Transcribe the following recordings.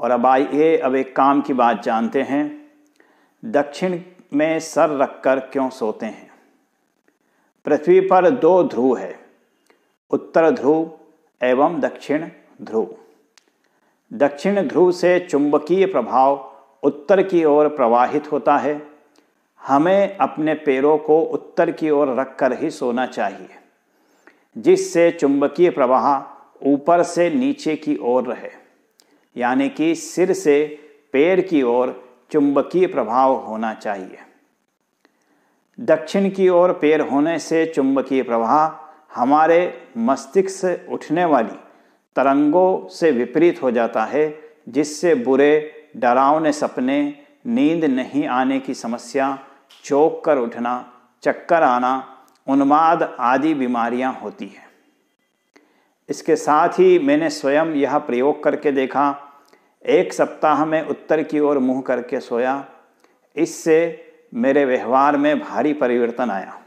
और अब आइए अब एक काम की बात जानते हैं दक्षिण में सर रखकर क्यों सोते हैं पृथ्वी पर दो ध्रुव है उत्तर ध्रुव एवं दक्षिण ध्रुव दक्षिण ध्रुव से चुंबकीय प्रभाव उत्तर की ओर प्रवाहित होता है हमें अपने पैरों को उत्तर की ओर रखकर ही सोना चाहिए जिससे चुंबकीय प्रवाह ऊपर से नीचे की ओर रहे यानी कि सिर से पैर की ओर चुंबकीय प्रभाव होना चाहिए दक्षिण की ओर पैर होने से चुंबकीय प्रवाह हमारे मस्तिष्क से उठने वाली तरंगों से विपरीत हो जाता है जिससे बुरे डरावने सपने नींद नहीं आने की समस्या चौक कर उठना चक्कर आना उन्माद आदि बीमारियां होती हैं इसके साथ ही मैंने स्वयं यह प्रयोग करके देखा एक सप्ताह में उत्तर की ओर मुंह करके सोया इससे मेरे व्यवहार में भारी परिवर्तन आया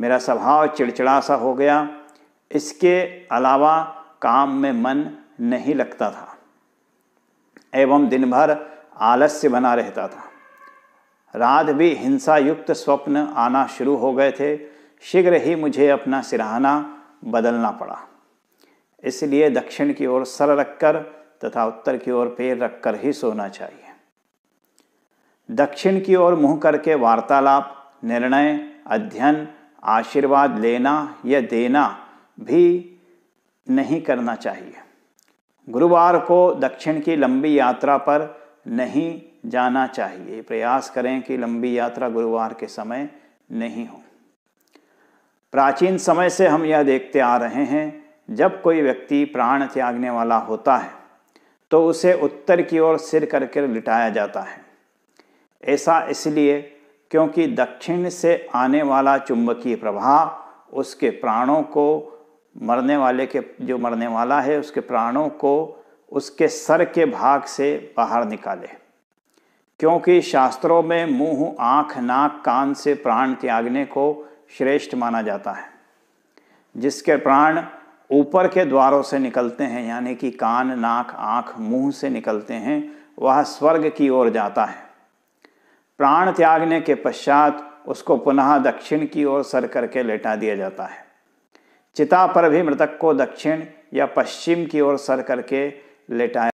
मेरा स्वभाव चिड़चिड़ा सा हो गया इसके अलावा काम में मन नहीं लगता था एवं दिन भर आलस्य बना रहता था रात भी हिंसा युक्त स्वप्न आना शुरू हो गए थे शीघ्र ही मुझे अपना सिराहना बदलना पड़ा इसलिए दक्षिण की ओर सर रखकर तथा उत्तर की ओर पैर रखकर ही सोना चाहिए दक्षिण की ओर मुंह करके वार्तालाप निर्णय अध्ययन आशीर्वाद लेना या देना भी नहीं करना चाहिए गुरुवार को दक्षिण की लंबी यात्रा पर नहीं जाना चाहिए प्रयास करें कि लंबी यात्रा गुरुवार के समय नहीं हो प्राचीन समय से हम यह देखते आ रहे हैं जब कोई व्यक्ति प्राण त्यागने वाला होता है तो उसे उत्तर की ओर सिर करके लिटाया जाता है ऐसा इसलिए क्योंकि दक्षिण से आने वाला चुंबकीय प्रभाव उसके प्राणों को मरने वाले के जो मरने वाला है उसके प्राणों को उसके सर के भाग से बाहर निकाले क्योंकि शास्त्रों में मुंह आँख नाक कान से प्राण त्यागने को श्रेष्ठ माना जाता है जिसके प्राण ऊपर के द्वारों से निकलते हैं यानी कि कान नाक आँख मुंह से निकलते हैं वह स्वर्ग की ओर जाता है प्राण त्यागने के पश्चात उसको पुनः दक्षिण की ओर सर करके लेटा दिया जाता है चिता पर भी मृतक को दक्षिण या पश्चिम की ओर सर करके लेटाया